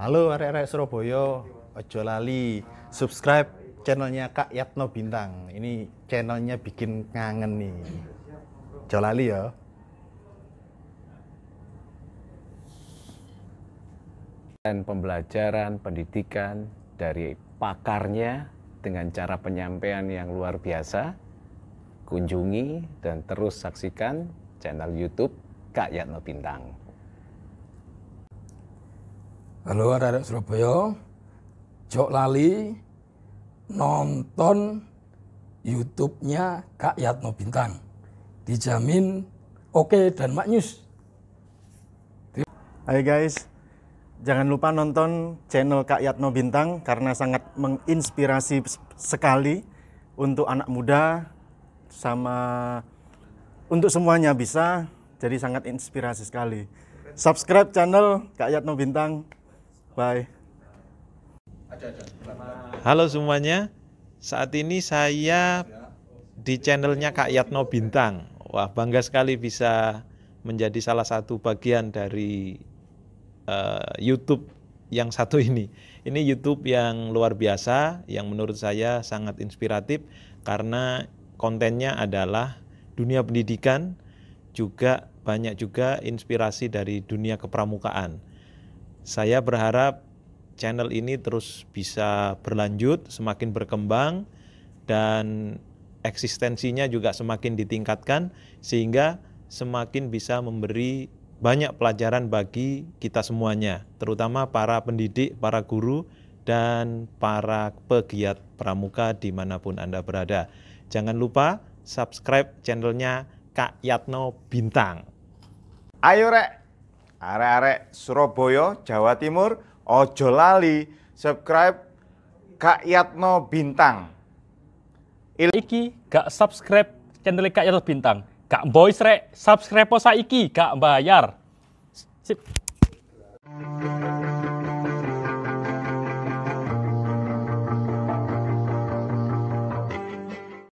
Halo arek-arek Surabaya, ojo lali subscribe channelnya Kak Yatno Bintang. Ini channelnya bikin kangen nih. Ojo lali ya. Dan pembelajaran, pendidikan dari pakarnya dengan cara penyampaian yang luar biasa. Kunjungi dan terus saksikan channel YouTube Kak Yatno Bintang. Halo arek Surabaya, jok lali nonton YouTube-nya Kak Yatno Bintang. Dijamin oke okay dan maknyus. Hai guys, jangan lupa nonton channel Kak Yatno Bintang karena sangat menginspirasi sekali untuk anak muda sama untuk semuanya bisa. Jadi sangat inspirasi sekali. Subscribe channel Kak Yatno Bintang. Bye. Halo semuanya. Saat ini saya di channelnya Kak Yatno Bintang. Wah, bangga sekali bisa menjadi salah satu bagian dari uh, YouTube yang satu ini. Ini YouTube yang luar biasa, yang menurut saya sangat inspiratif karena kontennya adalah dunia pendidikan, juga banyak juga inspirasi dari dunia kepramukaan. Saya berharap channel ini terus bisa berlanjut, semakin berkembang dan eksistensinya juga semakin ditingkatkan sehingga semakin bisa memberi banyak pelajaran bagi kita semuanya, terutama para pendidik, para guru, dan para pegiat pramuka dimanapun Anda berada. Jangan lupa subscribe channelnya Kak Yatno Bintang. Ayo rek! Arek-arek Surabaya, Jawa Timur, ojo lali subscribe Kak Yatno Bintang. Il iki gak subscribe channel Kak Yatno Bintang. Kak Boys rek, subscribe posa iki gak bayar. Sip.